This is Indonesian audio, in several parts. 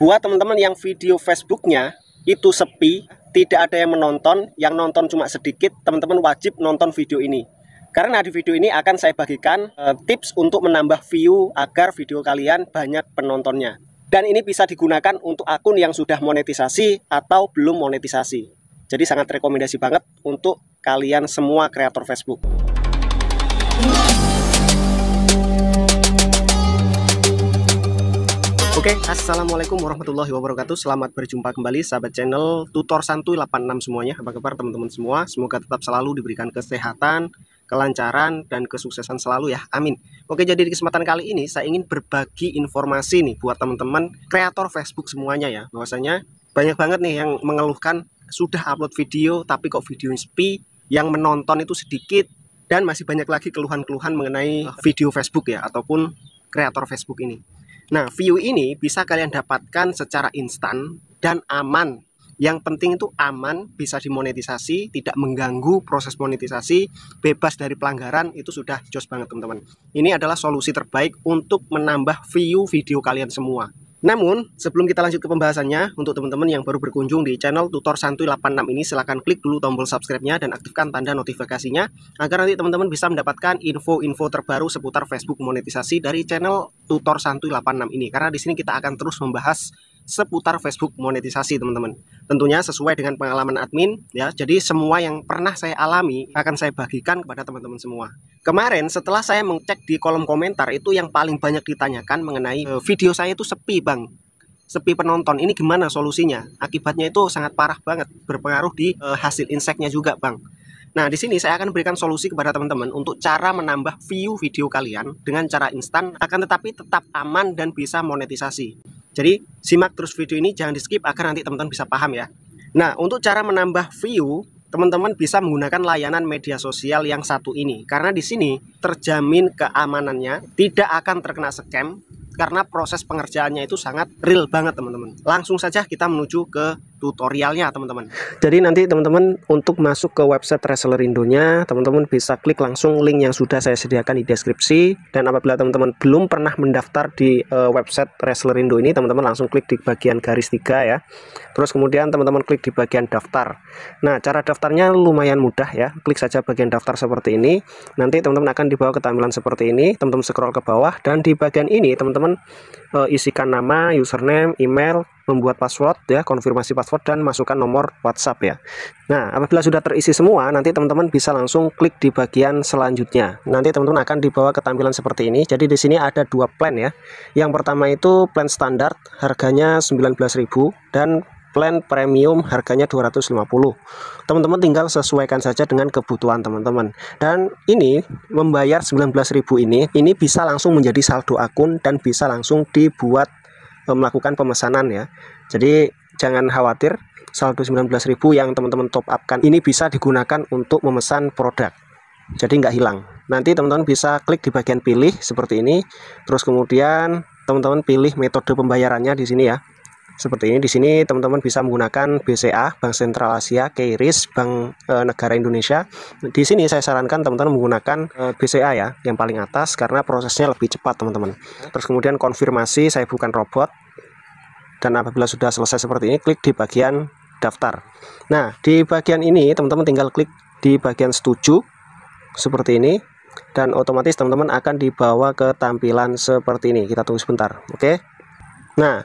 buat teman-teman yang video Facebooknya itu sepi tidak ada yang menonton yang nonton cuma sedikit teman-teman wajib nonton video ini karena di video ini akan saya bagikan e, tips untuk menambah view agar video kalian banyak penontonnya dan ini bisa digunakan untuk akun yang sudah monetisasi atau belum monetisasi jadi sangat rekomendasi banget untuk kalian semua kreator Facebook. Oke, okay, Assalamualaikum warahmatullahi wabarakatuh Selamat berjumpa kembali sahabat channel Tutor Santuy 86 semuanya Apa kabar teman-teman semua? Semoga tetap selalu diberikan kesehatan, kelancaran, dan kesuksesan selalu ya Amin Oke, jadi di kesempatan kali ini saya ingin berbagi informasi nih Buat teman-teman kreator Facebook semuanya ya Bahwasanya banyak banget nih yang mengeluhkan Sudah upload video tapi kok video sepi Yang menonton itu sedikit dan masih banyak lagi keluhan-keluhan mengenai video Facebook ya ataupun kreator Facebook ini. Nah, view ini bisa kalian dapatkan secara instan dan aman. Yang penting itu aman, bisa dimonetisasi, tidak mengganggu proses monetisasi, bebas dari pelanggaran, itu sudah jos banget teman-teman. Ini adalah solusi terbaik untuk menambah view video kalian semua. Namun, sebelum kita lanjut ke pembahasannya, untuk teman-teman yang baru berkunjung di channel Tutor Santuy 86 ini, silahkan klik dulu tombol subscribe-nya dan aktifkan tanda notifikasinya agar nanti teman-teman bisa mendapatkan info-info terbaru seputar Facebook monetisasi dari channel Tutor Santuy 86 ini. Karena di sini kita akan terus membahas seputar Facebook monetisasi teman-teman. Tentunya sesuai dengan pengalaman admin ya. Jadi semua yang pernah saya alami akan saya bagikan kepada teman-teman semua. Kemarin setelah saya mengecek di kolom komentar itu yang paling banyak ditanyakan mengenai e, video saya itu sepi bang sepi penonton ini gimana solusinya akibatnya itu sangat parah banget berpengaruh di e, hasil inseknya juga bang Nah, di sini saya akan berikan solusi kepada teman-teman untuk cara menambah view video kalian dengan cara instan, akan tetapi tetap aman dan bisa monetisasi. Jadi simak terus video ini jangan di skip agar nanti teman-teman bisa paham ya. Nah untuk cara menambah view teman-teman bisa menggunakan layanan media sosial yang satu ini karena di sini terjamin keamanannya tidak akan terkena scam karena proses pengerjaannya itu sangat real banget teman-teman. Langsung saja kita menuju ke tutorialnya teman-teman. Jadi nanti teman-teman untuk masuk ke website Reseller Indonya, teman-teman bisa klik langsung link yang sudah saya sediakan di deskripsi dan apabila teman-teman belum pernah mendaftar di uh, website Reseller Indo ini, teman-teman langsung klik di bagian garis tiga ya. Terus kemudian teman-teman klik di bagian daftar. Nah, cara daftarnya lumayan mudah ya. Klik saja bagian daftar seperti ini. Nanti teman-teman akan dibawa ke tampilan seperti ini. Teman-teman scroll ke bawah dan di bagian ini teman-teman uh, isikan nama, username, email, membuat password ya, konfirmasi password dan masukkan nomor WhatsApp ya. Nah, apabila sudah terisi semua, nanti teman-teman bisa langsung klik di bagian selanjutnya. Nanti teman-teman akan dibawa ke tampilan seperti ini. Jadi di sini ada dua plan ya. Yang pertama itu plan standar harganya 19.000 dan plan premium harganya 250 teman-teman tinggal sesuaikan saja dengan kebutuhan teman-teman dan ini membayar 19.000 ini ini bisa langsung menjadi saldo akun dan bisa langsung dibuat melakukan pemesanan ya. Jadi jangan khawatir saldo 19.000 yang teman-teman top upkan ini bisa digunakan untuk memesan produk. Jadi nggak hilang. Nanti teman-teman bisa klik di bagian pilih seperti ini, terus kemudian teman-teman pilih metode pembayarannya di sini ya seperti ini. Di sini teman-teman bisa menggunakan BCA, Bank Sentral Asia, Keiris, Bank e, Negara Indonesia. Di sini saya sarankan teman-teman menggunakan e, BCA ya, yang paling atas karena prosesnya lebih cepat teman-teman. Terus kemudian konfirmasi saya bukan robot. Dan apabila sudah selesai seperti ini, klik di bagian daftar. Nah, di bagian ini teman-teman tinggal klik di bagian setuju seperti ini dan otomatis teman-teman akan dibawa ke tampilan seperti ini. Kita tunggu sebentar, oke? Okay? Nah,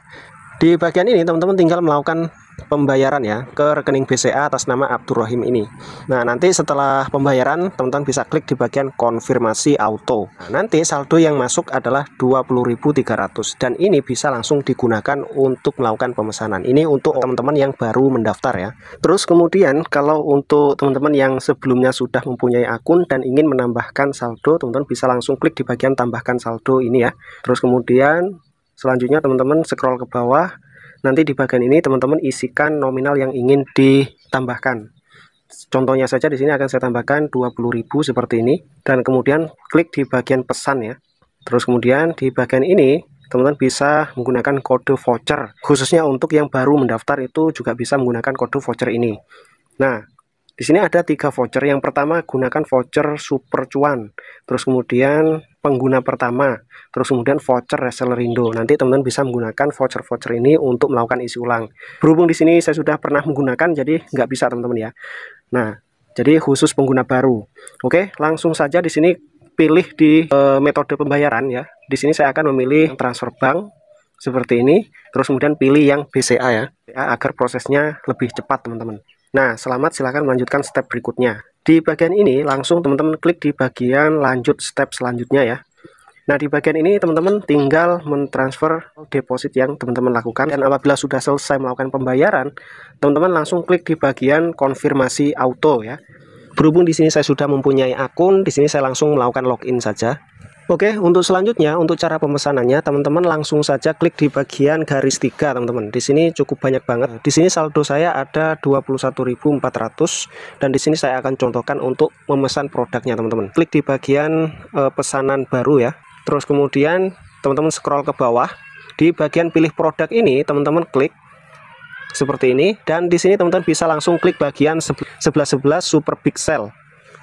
di bagian ini teman-teman tinggal melakukan pembayaran ya ke rekening BCA atas nama Abdurrahim ini. Nah, nanti setelah pembayaran teman-teman bisa klik di bagian konfirmasi auto. Nah, nanti saldo yang masuk adalah 20.300 dan ini bisa langsung digunakan untuk melakukan pemesanan. Ini untuk teman-teman yang baru mendaftar ya. Terus kemudian kalau untuk teman-teman yang sebelumnya sudah mempunyai akun dan ingin menambahkan saldo, teman-teman bisa langsung klik di bagian tambahkan saldo ini ya. Terus kemudian Selanjutnya teman-teman scroll ke bawah. Nanti di bagian ini teman-teman isikan nominal yang ingin ditambahkan. Contohnya saja di sini akan saya tambahkan 20.000 seperti ini dan kemudian klik di bagian pesan ya. Terus kemudian di bagian ini teman-teman bisa menggunakan kode voucher. Khususnya untuk yang baru mendaftar itu juga bisa menggunakan kode voucher ini. Nah, di sini ada tiga voucher. Yang pertama gunakan voucher super cuan. Terus kemudian pengguna pertama terus kemudian voucher reseller Indo nanti teman-teman bisa menggunakan voucher-voucher ini untuk melakukan isi ulang berhubung di sini saya sudah pernah menggunakan jadi nggak bisa teman-teman ya nah jadi khusus pengguna baru oke langsung saja di sini pilih di e, metode pembayaran ya di sini saya akan memilih transfer bank seperti ini terus kemudian pilih yang BCA ya agar prosesnya lebih cepat teman-teman nah selamat silahkan melanjutkan step berikutnya di bagian ini langsung teman-teman klik di bagian lanjut step selanjutnya ya. Nah di bagian ini teman-teman tinggal mentransfer deposit yang teman-teman lakukan dan apabila sudah selesai melakukan pembayaran teman-teman langsung klik di bagian konfirmasi auto ya. Berhubung di sini saya sudah mempunyai akun, di sini saya langsung melakukan login saja. Oke, untuk selanjutnya, untuk cara pemesanannya, teman-teman langsung saja klik di bagian garis tiga teman-teman. Di sini cukup banyak banget. Di sini saldo saya ada 21.400 dan di sini saya akan contohkan untuk memesan produknya, teman-teman. Klik di bagian e, pesanan baru ya. Terus kemudian teman-teman scroll ke bawah. Di bagian pilih produk ini, teman-teman klik seperti ini dan di sini teman-teman bisa langsung klik bagian 1111 11, Super Pixel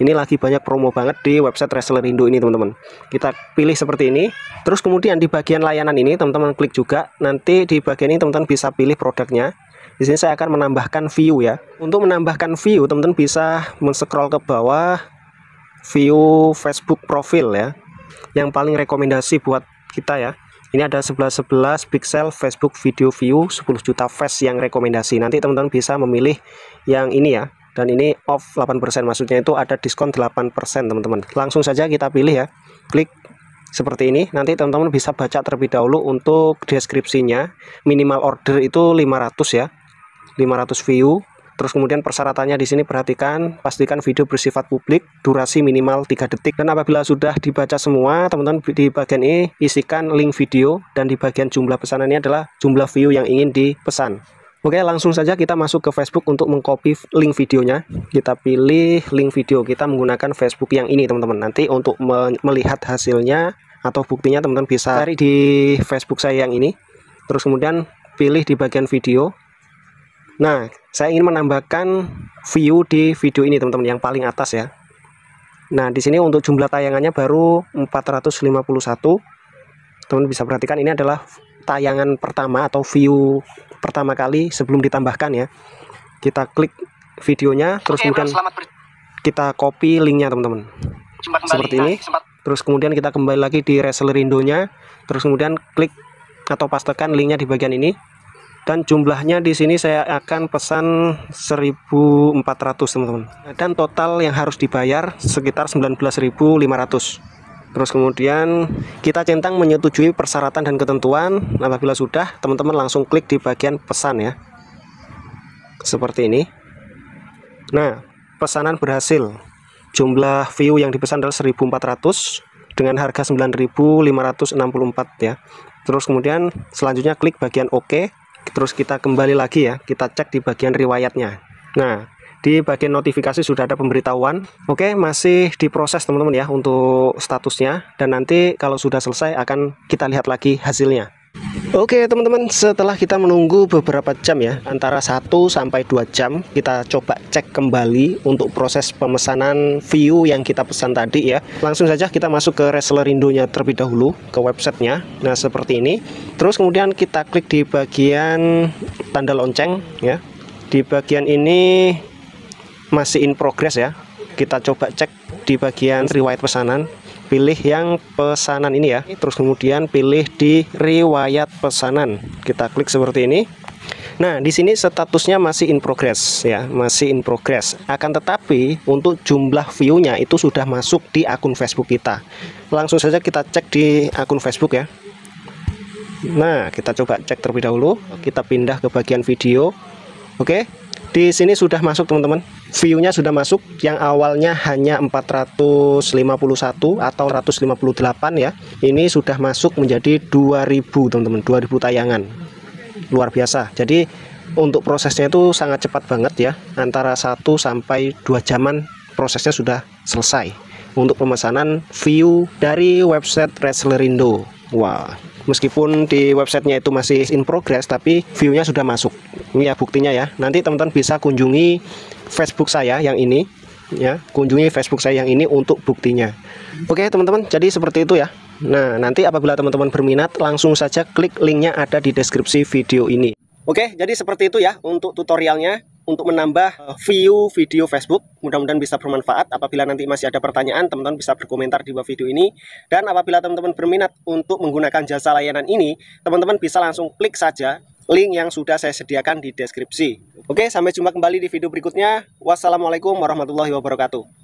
ini lagi banyak promo banget di website reseller Indo ini teman-teman kita pilih seperti ini terus kemudian di bagian layanan ini teman-teman klik juga nanti di bagian ini teman-teman bisa pilih produknya di sini saya akan menambahkan view ya untuk menambahkan view teman-teman bisa men-scroll ke bawah view Facebook profil ya yang paling rekomendasi buat kita ya ini ada 11-11 pixel Facebook video view 10 juta face yang rekomendasi nanti teman-teman bisa memilih yang ini ya dan ini off 8% maksudnya itu ada diskon 8% teman-teman langsung saja kita pilih ya klik seperti ini nanti teman-teman bisa baca terlebih dahulu untuk deskripsinya minimal order itu 500 ya 500 view terus kemudian persyaratannya di sini perhatikan pastikan video bersifat publik durasi minimal 3 detik dan apabila sudah dibaca semua teman-teman di bagian ini isikan link video dan di bagian jumlah pesanannya adalah jumlah view yang ingin dipesan Oke, langsung saja kita masuk ke Facebook untuk mengcopy link videonya. Kita pilih link video. Kita menggunakan Facebook yang ini, teman-teman. Nanti untuk melihat hasilnya atau buktinya, teman-teman bisa cari di Facebook saya yang ini. Terus kemudian pilih di bagian video. Nah, saya ingin menambahkan view di video ini, teman-teman, yang paling atas ya. Nah, di sini untuk jumlah tayangannya baru 451. Teman-teman bisa perhatikan ini adalah tayangan pertama atau view pertama kali sebelum ditambahkan ya kita klik videonya terus kemudian kita copy linknya teman-teman seperti ini sempat. terus kemudian kita kembali lagi di reseller indonya terus kemudian klik atau pastekan linknya di bagian ini dan jumlahnya di sini saya akan pesan 1400 teman-teman dan total yang harus dibayar sekitar 19.500 Terus kemudian kita centang menyetujui persyaratan dan ketentuan. Nah, Apabila sudah, teman-teman langsung klik di bagian pesan ya. Seperti ini. Nah, pesanan berhasil. Jumlah view yang dipesan adalah 1400 dengan harga 9564 ya. Terus kemudian selanjutnya klik bagian oke. OK, terus kita kembali lagi ya, kita cek di bagian riwayatnya. Nah, di bagian notifikasi sudah ada pemberitahuan. Oke, masih diproses teman-teman ya untuk statusnya dan nanti kalau sudah selesai akan kita lihat lagi hasilnya. Oke teman-teman, setelah kita menunggu beberapa jam ya, antara 1 sampai 2 jam, kita coba cek kembali untuk proses pemesanan view yang kita pesan tadi ya. Langsung saja kita masuk ke reseller Indonya terlebih dahulu, ke websitenya. Nah seperti ini, terus kemudian kita klik di bagian tanda lonceng ya. Di bagian ini masih in progress ya kita coba cek di bagian riwayat pesanan pilih yang pesanan ini ya terus kemudian pilih di riwayat pesanan kita klik seperti ini nah di sini statusnya masih in progress ya masih in progress akan tetapi untuk jumlah viewnya itu sudah masuk di akun Facebook kita langsung saja kita cek di akun Facebook ya nah kita coba cek terlebih dahulu kita pindah ke bagian video oke di sini sudah masuk teman-teman view-nya sudah masuk yang awalnya hanya 451 atau 158 ya ini sudah masuk menjadi 2000 teman-teman 2000 tayangan luar biasa jadi untuk prosesnya itu sangat cepat banget ya antara 1 sampai 2 jaman prosesnya sudah selesai untuk pemesanan view dari website Wrestlerindo. Wah, wow meskipun di websitenya itu masih in progress tapi viewnya sudah masuk ini ya buktinya ya nanti teman-teman bisa kunjungi Facebook saya yang ini ya kunjungi Facebook saya yang ini untuk buktinya oke teman-teman jadi seperti itu ya nah nanti apabila teman-teman berminat langsung saja klik linknya ada di deskripsi video ini oke jadi seperti itu ya untuk tutorialnya untuk menambah eh, view video Facebook. Mudah-mudahan bisa bermanfaat. Apabila nanti masih ada pertanyaan, teman-teman bisa berkomentar di bawah video ini. Dan apabila teman-teman berminat untuk menggunakan jasa layanan ini, teman-teman bisa langsung klik saja link yang sudah saya sediakan di deskripsi. Oke, sampai jumpa kembali di video berikutnya. Wassalamualaikum warahmatullahi wabarakatuh.